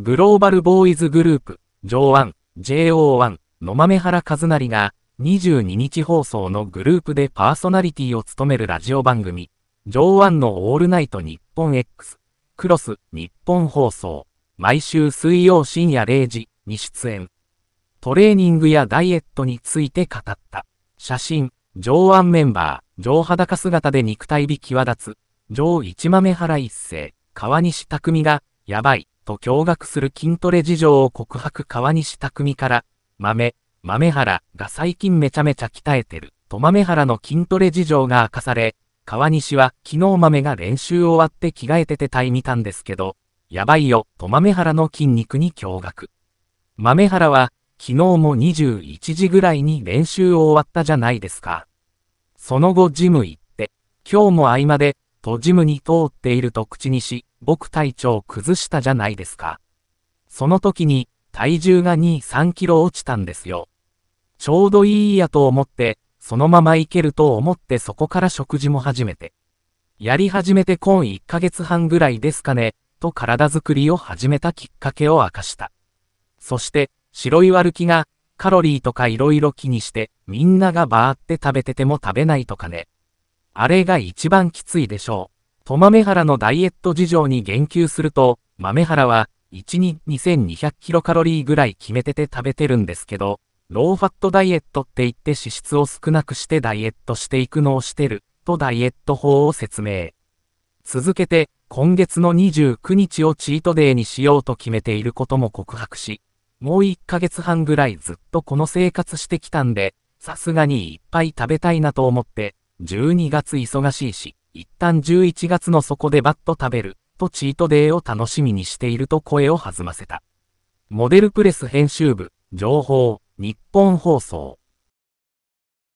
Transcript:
グローバルボーイズグループ、上腕、JO1、野豆原和成が、22日放送のグループでパーソナリティを務めるラジオ番組、上腕のオールナイト日本 X、クロス日本放送、毎週水曜深夜0時に出演。トレーニングやダイエットについて語った。写真、上腕メンバー、上裸姿で肉体美際立つ、上一豆原一世、川西匠が、やばい、と驚愕する筋トレ事情を告白川西匠から、豆、豆原が最近めちゃめちゃ鍛えてる、と豆原の筋トレ事情が明かされ、川西は昨日豆が練習終わって着替えててたい見たんですけど、やばいよ、と豆原の筋肉に驚愕。豆原は、昨日も21時ぐらいに練習を終わったじゃないですか。その後ジム行って、今日も合間でとジムに通っていると口にし、僕体調崩したじゃないですか。その時に、体重が2、3キロ落ちたんですよ。ちょうどいいやと思って、そのままいけると思ってそこから食事も始めて。やり始めて今1ヶ月半ぐらいですかね、と体づくりを始めたきっかけを明かした。そして、白い悪気が、カロリーとか色々気にして、みんながバーって食べてても食べないとかね。あれが一番きついでしょう。と豆原のダイエット事情に言及すると、豆原は、1日2200キロカロリーぐらい決めてて食べてるんですけど、ローファットダイエットって言って脂質を少なくしてダイエットしていくのをしてる、とダイエット法を説明。続けて、今月の29日をチートデーにしようと決めていることも告白し、もう1ヶ月半ぐらいずっとこの生活してきたんで、さすがにいっぱい食べたいなと思って、12月忙しいし、一旦11月の底でバッと食べる、とチートデーを楽しみにしていると声を弾ませた。モデルプレス編集部、情報、日本放送。